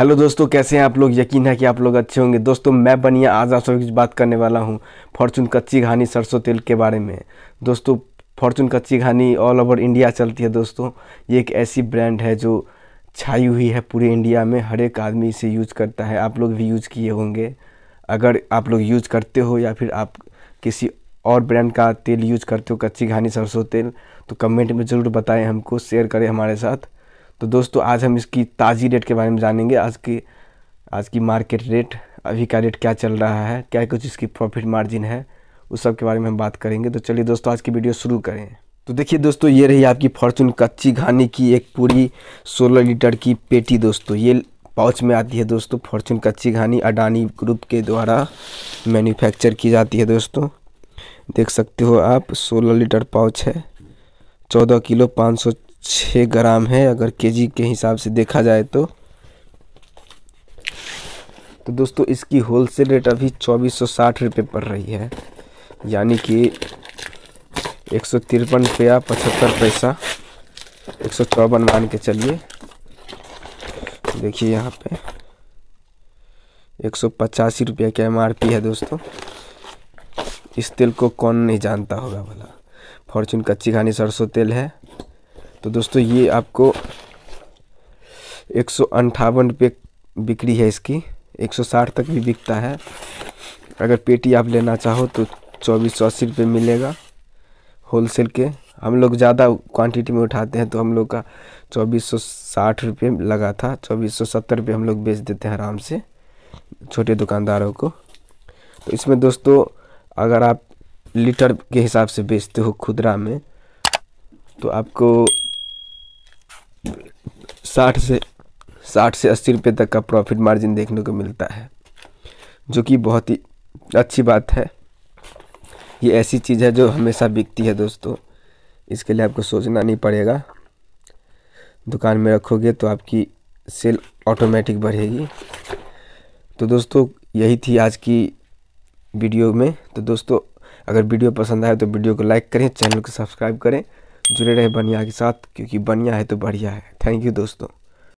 hello दोस्तों कैसे हैं आप लोग यकीन है कि आप लोग अच्छे होंगे दोस्तों मैं बनिया आज आप सभी बात करने वाला हूं फॉर्चून कच्ची घानी सरसों तेल के बारे में दोस्तों फॉर्चून कच्ची घानी ऑल ओवर इंडिया चलती है दोस्तों ये एक ऐसी ब्रांड है जो छाई हुई है पूरे इंडिया में हर एक आदमी इसे यूज करता है आप लोग भी यूज किए होंगे अगर आप लोग यूज करते हो या फिर आप किसी और ब्रांड का तेल यूज करते हो कच्ची घानी सरसों तेल तो कमेंट में ज़रूर बताएं हमको शेयर करें हमारे साथ तो दोस्तों आज हम इसकी ताज़ी रेट के बारे में जानेंगे आज की आज की मार्केट रेट अभी का रेट क्या चल रहा है क्या कुछ इसकी प्रॉफिट मार्जिन है उस सब के बारे में हम बात करेंगे तो चलिए दोस्तों आज की वीडियो शुरू करें तो देखिए दोस्तों ये रही आपकी फॉर्चून कच्ची घानी की एक पूरी 16 लीटर की पेटी दोस्तों ये पाउच में आती है दोस्तों फॉर्चून कच्ची घानी अडानी ग्रुप के द्वारा मैन्युफैक्चर की जाती है दोस्तों देख सकते हो आप 16 लीटर पाउच है 14 किलो पाँच छः ग्राम है अगर केजी के हिसाब से देखा जाए तो तो दोस्तों इसकी होलसेल रेट अभी चौबीस सौ साठ रुपये पड़ रही है यानी कि एक सौ तिरपन रुपया पचहत्तर पैसा एक सौ चौवन मान के चलिए देखिए यहाँ पे एक सौ पचासी रुपया का एम है दोस्तों इस तेल को कौन नहीं जानता होगा भला फॉर्चून कच्ची घानी सरसों तेल है तो दोस्तों ये आपको एक सौ अंठावन रुपये बिक्री है इसकी 160 तक भी बिकता है अगर पेटी आप लेना चाहो तो चौबीस सौ अस्सी रुपये मिलेगा होलसेल के हम लोग ज़्यादा क्वांटिटी में उठाते हैं तो हम लोग का चौबीस सौ साठ रुपये लगा था चौबीस सौ सत्तर रुपये हम लोग बेच देते हैं आराम से छोटे दुकानदारों को तो इसमें दोस्तों अगर आप लीटर के हिसाब से बेचते हो खुदरा में तो आपको साठ से साठ से अस्सी रुपये तक का प्रॉफिट मार्जिन देखने को मिलता है जो कि बहुत ही अच्छी बात है ये ऐसी चीज़ है जो हमेशा बिकती है दोस्तों इसके लिए आपको सोचना नहीं पड़ेगा दुकान में रखोगे तो आपकी सेल ऑटोमेटिक बढ़ेगी तो दोस्तों यही थी आज की वीडियो में तो दोस्तों अगर वीडियो पसंद आए तो वीडियो को लाइक करें चैनल को सब्सक्राइब करें जुड़े रहे बनिया के साथ क्योंकि बनिया है तो बढ़िया है थैंक यू दोस्तों